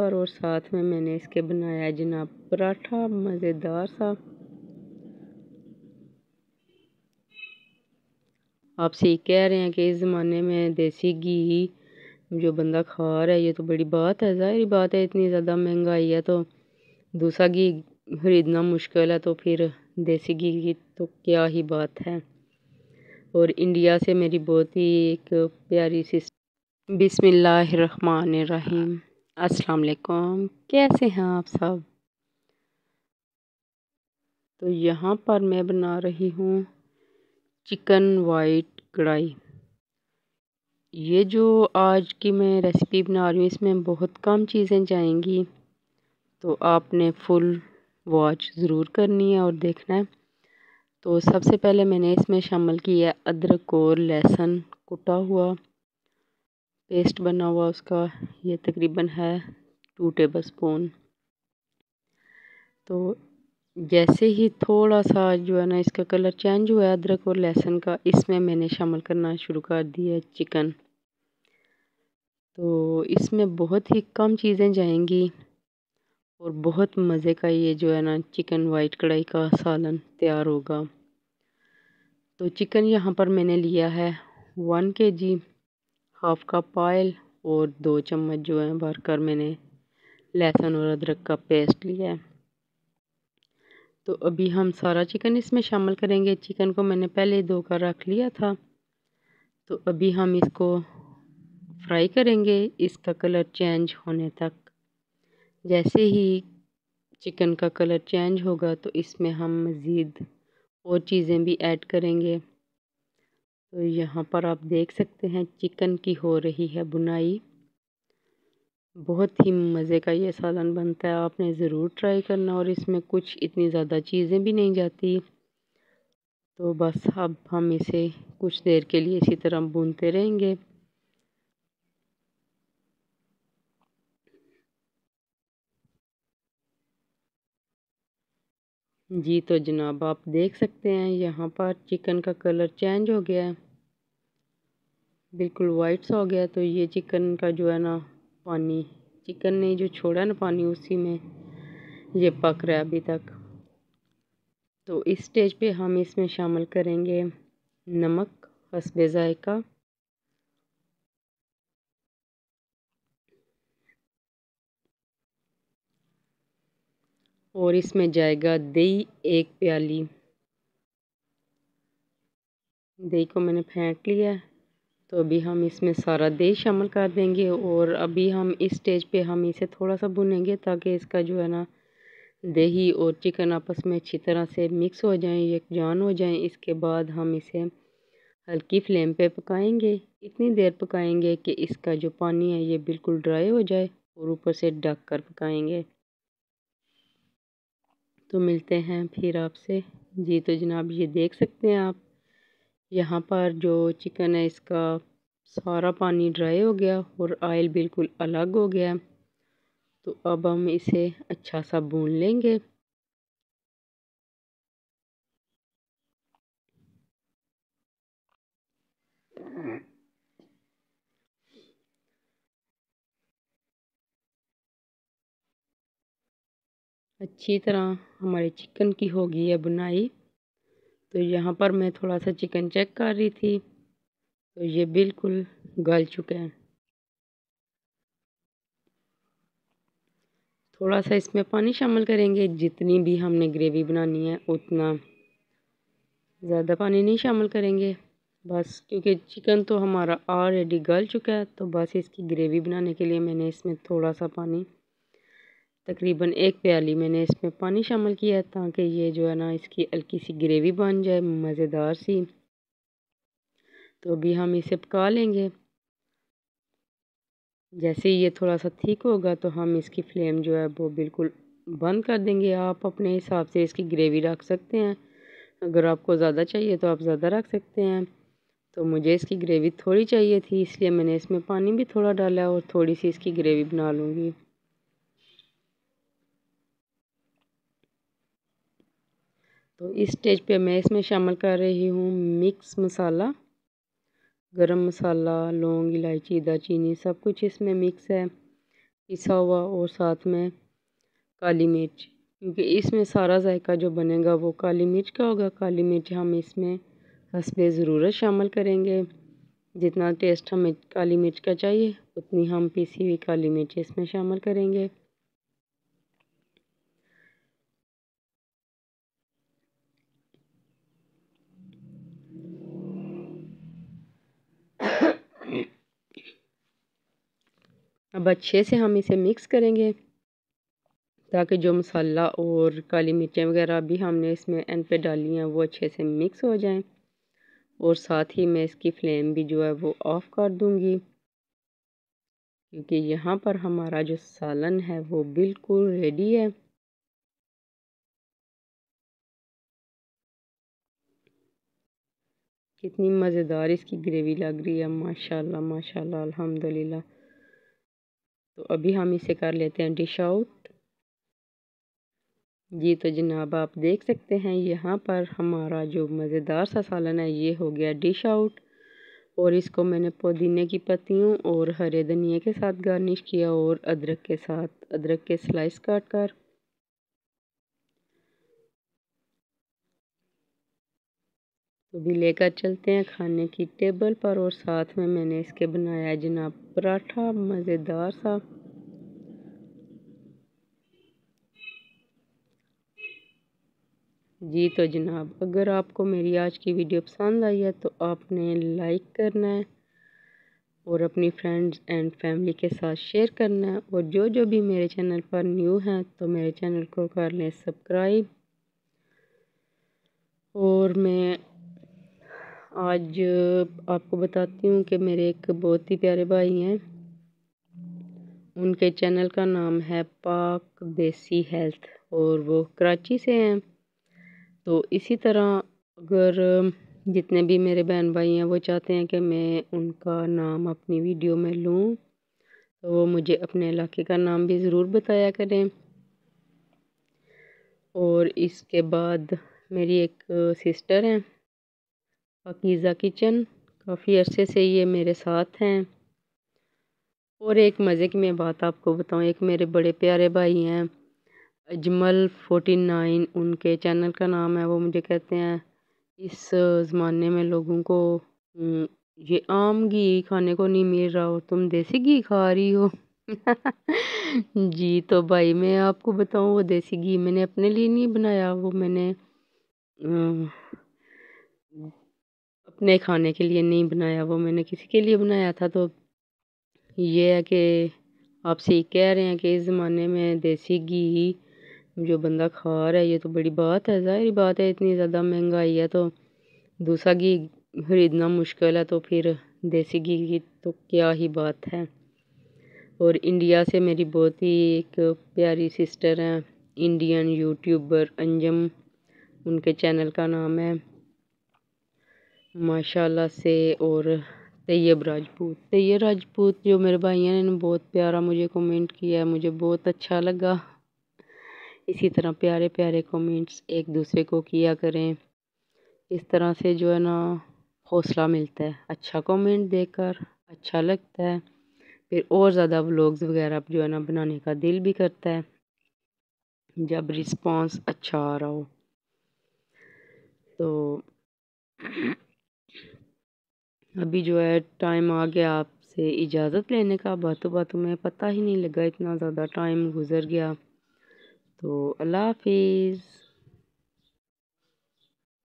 पर और साथ में मैंने इसके बनाया है जनाब पराठा मज़ेदार सा आप सही कह रहे हैं कि इस ज़माने में देसी घी जो बंदा खा रहा है ये तो बड़ी बात है ज़ाहिर बात है इतनी ज़्यादा महंगाई है तो दूसरा घी खरीदना मुश्किल है तो फिर देसी घी की तो क्या ही बात है और इंडिया से मेरी बहुत ही एक प्यारी सी बिसमीम अस्सलाम वालेकुम कैसे हैं आप सब तो यहाँ पर मैं बना रही हूँ चिकन वाइट कढ़ाई ये जो आज की मैं रेसिपी बना रही हूँ इसमें बहुत कम चीज़ें जाएंगी तो आपने फुल वॉच ज़रूर करनी है और देखना है तो सबसे पहले मैंने इसमें शामिल किया अदरक और लहसुन कुटा हुआ पेस्ट बना हुआ उसका ये तकरीबन है टू टेबल स्पून तो जैसे ही थोड़ा सा जो है ना इसका कलर चेंज हुआ है अदरक और लहसुन का इसमें मैंने शामिल करना शुरू कर दिया है चिकन तो इसमें बहुत ही कम चीज़ें जाएंगी और बहुत मज़े का ये जो है ना चिकन वाइट कढ़ाई का सालन तैयार होगा तो चिकन यहाँ पर मैंने लिया है वन के जी हाफ कप ऑयल और दो चम्मच जो है भरकर मैंने लहसुन और अदरक का पेस्ट लिया है तो अभी हम सारा चिकन इसमें शामिल करेंगे चिकन को मैंने पहले धोकर रख लिया था तो अभी हम इसको फ्राई करेंगे इसका कलर चेंज होने तक जैसे ही चिकन का कलर चेंज होगा तो इसमें हम मज़ीद और चीज़ें भी ऐड करेंगे तो यहाँ पर आप देख सकते हैं चिकन की हो रही है बुनाई बहुत ही मज़े का ये सालन बनता है आपने ज़रूर ट्राई करना और इसमें कुछ इतनी ज़्यादा चीज़ें भी नहीं जाती तो बस अब हम इसे कुछ देर के लिए इसी तरह बुनते रहेंगे जी तो जनाब आप देख सकते हैं यहाँ पर चिकन का कलर चेंज हो गया है बिल्कुल वाइट सा हो गया तो ये चिकन का जो है ना पानी चिकन ने जो छोड़ा ना पानी उसी में ये पक रहा है अभी तक तो इस स्टेज पे हम इसमें शामिल करेंगे नमक हसबे ज़ायका और इसमें जाएगा दही एक प्याली दही को मैंने फेंट लिया तो अभी हम इसमें सारा दही शामिल कर देंगे और अभी हम इस स्टेज पे हम इसे थोड़ा सा भुनेंगे ताकि इसका जो है ना दही और चिकन आपस में अच्छी तरह से मिक्स हो जाएं यकजान हो जाएं इसके बाद हम इसे हल्की फ्लेम पे पकाएंगे इतनी देर पकाएंगे कि इसका जो पानी है ये बिल्कुल ड्राई हो जाए और ऊपर से ढक कर पकाएंगे तो मिलते हैं फिर आपसे जी तो जनाब ये देख सकते हैं आप यहाँ पर जो चिकन है इसका सारा पानी ड्राई हो गया और आयल बिल्कुल अलग हो गया तो अब हम इसे अच्छा सा भून लेंगे अच्छी तरह हमारे चिकन की होगी है बुनाई तो यहाँ पर मैं थोड़ा सा चिकन चेक कर रही थी तो ये बिल्कुल गल चुके हैं थोड़ा सा इसमें पानी शामिल करेंगे जितनी भी हमने ग्रेवी बनानी है उतना ज़्यादा पानी नहीं शामिल करेंगे बस क्योंकि चिकन तो हमारा ऑलरेडी गल चुका है तो बस इसकी ग्रेवी बनाने के लिए मैंने इसमें थोड़ा सा पानी तकरीबन एक प्याली मैंने इसमें पानी शामिल किया है ताकि ये जो है ना इसकी हल्की सी ग्रेवी बन जाए मज़ेदार सी तो अभी हम इसे पका लेंगे जैसे ही ये थोड़ा सा ठीक होगा तो हम इसकी फ्लेम जो है वो बिल्कुल बंद कर देंगे आप अपने हिसाब से इसकी ग्रेवी रख सकते हैं अगर आपको ज़्यादा चाहिए तो आप ज़्यादा रख सकते हैं तो मुझे इसकी ग्रेवी थोड़ी चाहिए थी इसलिए मैंने इसमें पानी भी थोड़ा डाला और थोड़ी सी इसकी ग्रेवी बना लूँगी तो इस स्टेज पे मैं इसमें शामिल कर रही हूँ मिक्स मसाला गरम मसाला लौंग इलायची दाचीनी सब कुछ इसमें मिक्स है पिसा हुआ और साथ में काली मिर्च क्योंकि इसमें सारा जायका जो बनेगा वो काली मिर्च का होगा काली मिर्च हम इसमें हसब ज़रूरत शामिल करेंगे जितना टेस्ट हमें काली मिर्च का चाहिए उतनी हम पीसी हुई काली मिर्च इसमें शामिल करेंगे अब अच्छे से हम इसे मिक्स करेंगे ताकि जो मसाला और काली मिर्चें वगैरह भी हमने इसमें एंड पे डाली हैं वो अच्छे से मिक्स हो जाएं और साथ ही मैं इसकी फ्लेम भी जो है वो ऑफ़ कर दूँगी क्योंकि यहाँ पर हमारा जो सालन है वो बिल्कुल रेडी है कितनी मज़ेदार इसकी ग्रेवी लग रही है माशाल्लाह माशाल्लाह अल्हम्दुलिल्लाह तो अभी हम इसे कर लेते हैं डिश आउट जी तो जनाब आप देख सकते हैं यहाँ पर हमारा जो मज़ेदार सा सालन है ये हो गया डिश आउट और इसको मैंने पुदीने की पत्तियों और हरे धनिया के साथ गार्निश किया और अदरक के साथ अदरक के स्लाइस काट कर तो भी लेकर चलते हैं खाने की टेबल पर और साथ में मैंने इसके बनाया जनाब पराठा मज़ेदार सा जी तो जनाब अगर आपको मेरी आज की वीडियो पसंद आई है तो आपने लाइक करना है और अपनी फ्रेंड्स एंड फैमिली के साथ शेयर करना है और जो जो भी मेरे चैनल पर न्यू हैं तो मेरे चैनल को कर लें सब्सक्राइब और मैं आज आपको बताती हूँ कि मेरे एक बहुत ही प्यारे भाई हैं उनके चैनल का नाम है पाक देसी हेल्थ और वो कराची से हैं तो इसी तरह अगर जितने भी मेरे बहन भाई हैं वो चाहते हैं कि मैं उनका नाम अपनी वीडियो में लूँ तो वो मुझे अपने इलाके का नाम भी ज़रूर बताया करें और इसके बाद मेरी एक सिस्टर हैं पकीज़ा किचन काफ़ी अरसे से ये मेरे साथ हैं और एक मज़े की मैं बात आपको बताऊँ एक मेरे बड़े प्यारे भाई हैं अजमल फोटी नाइन उनके चैनल का नाम है वो मुझे कहते हैं इस ज़माने में लोगों को ये आम घी खाने को नहीं मिल रहा हो तुम देसी घी खा रही हो जी तो भाई मैं आपको बताऊँ वो देसी घी मैंने अपने लिए नहीं बनाया वो मैंने अपने खाने के लिए नहीं बनाया वो मैंने किसी के लिए बनाया था तो ये है कि आप सही कह रहे हैं कि इस ज़माने में देसी घी जो बंदा खा रहा है ये तो बड़ी बात है ज़ाहिर बात है इतनी ज़्यादा महंगाई है तो दूसरा घी खरीदना मुश्किल है तो फिर देसी घी की तो क्या ही बात है और इंडिया से मेरी बहुत ही एक प्यारी सिस्टर हैं इंडियन यूट्यूबर अंजम उनके चैनल का नाम है माशाल्लाह से और तैयब राजपूत तैयब राजपूत जो मेरे भाइयों ने बहुत प्यारा मुझे कमेंट किया है मुझे बहुत अच्छा लगा इसी तरह प्यारे प्यारे कमेंट्स एक दूसरे को किया करें इस तरह से जो है ना हौसला मिलता है अच्छा कमेंट देकर अच्छा लगता है फिर और ज़्यादा व्लॉग्स वगैरह जो है ना बनाने का दिल भी करता है जब रिस्पांस अच्छा आ रहा हो तो अभी जो है टाइम आ गया आपसे इजाज़त लेने का बातों बातों में पता ही नहीं लगा इतना ज़्यादा टाइम गुज़र गया तो अल्लाह हाफिज़